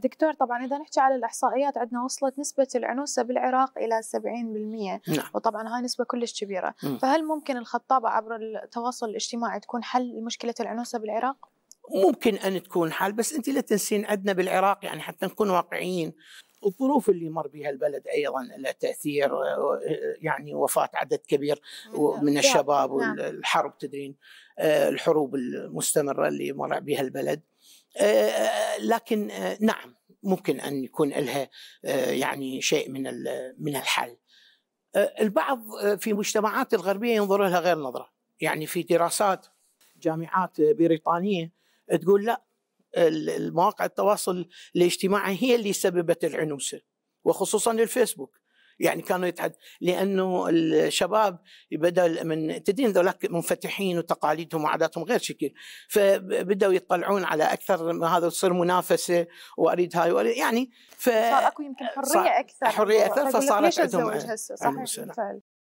دكتور طبعا اذا نحكي على الاحصائيات عندنا وصلت نسبه العنوسه بالعراق الى 70% نعم. وطبعا هاي نسبه كلش كبيره مم. فهل ممكن الخطابه عبر التواصل الاجتماعي تكون حل لمشكله العنوسه بالعراق ممكن ان تكون حل بس انت لا تنسين عندنا بالعراق يعني حتى نكون واقعيين الظروف اللي مر بها البلد ايضا لها تاثير آه، آه، يعني وفاه عدد كبير نعم، نعم. من الشباب نعم. والحرب تدرين آه، الحروب المستمره اللي مر بها البلد لكن نعم ممكن ان يكون لها يعني شيء من من الحل البعض في المجتمعات الغربيه ينظر لها غير نظره يعني في دراسات جامعات بريطانيه تقول لا المواقع التواصل الاجتماعي هي اللي سببت العنوسه وخصوصا الفيسبوك يعني كانوا يتحد لانه الشباب بدل من تدين ذولاك منفتحين وتقاليدهم وعاداتهم غير شكل فبداوا يطلعون على اكثر ما هذا تصير منافسه واريد هاي وأريد يعني ف صار اكو يمكن حريه اكثر حريه اكثر فصارت عندهم صحيح نعم. بالفعل